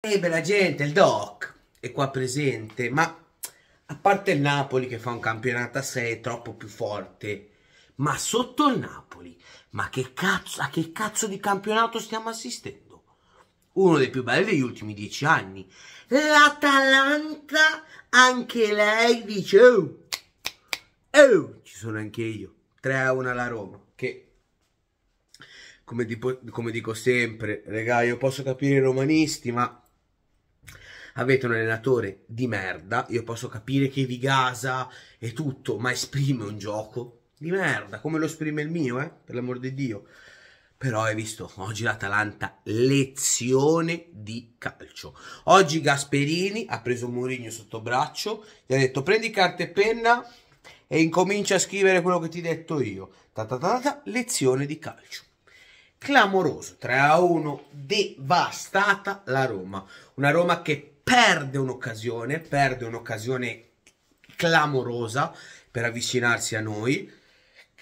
Ehi bella gente, il Doc è qua presente, ma a parte il Napoli che fa un campionato a 6 troppo più forte, ma sotto il Napoli, ma che cazzo, a che cazzo di campionato stiamo assistendo? Uno dei più belli degli ultimi dieci anni. L'Atalanta, anche lei dice, oh, oh, ci sono anche io. 3 a 1 alla Roma, che come, di, come, dico sempre, regà, io posso capire i romanisti, ma avete un allenatore di merda, io posso capire che vi gasa e tutto, ma esprime un gioco di merda, come lo esprime il mio, eh? per l'amor di Dio. Però hai visto, oggi l'Atalanta lezione di calcio. Oggi Gasperini ha preso Mourinho sotto braccio, gli ha detto prendi carta e penna e incomincia a scrivere quello che ti ho detto io. Ta, ta, ta, lezione di calcio clamoroso 3 a 1 devastata la Roma una Roma che perde un'occasione perde un'occasione clamorosa per avvicinarsi a noi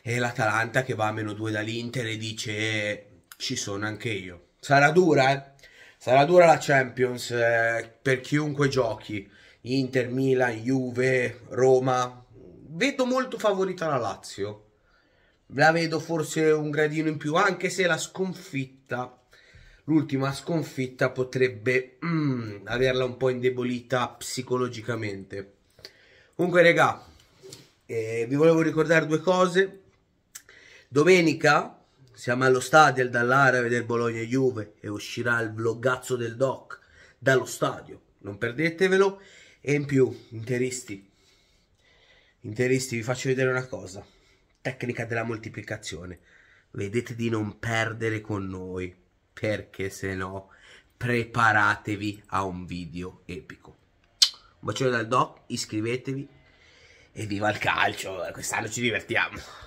e l'Atalanta che va a meno 2 dall'Inter e dice eh, ci sono anche io sarà dura eh sarà dura la Champions eh, per chiunque giochi Inter, Milan, Juve, Roma vedo molto favorita la Lazio la vedo forse un gradino in più, anche se la sconfitta, l'ultima sconfitta potrebbe mm, averla un po' indebolita psicologicamente. Comunque, regà, eh, vi volevo ricordare due cose. Domenica siamo allo stadio dall'area a vedere Bologna Juve e uscirà il vloggazzo del doc dallo stadio. Non perdetevelo. E in più, interisti, interisti, vi faccio vedere una cosa tecnica della moltiplicazione. Vedete di non perdere con noi, perché se no preparatevi a un video epico. Un bacione dal doc, iscrivetevi e viva il calcio, quest'anno ci divertiamo.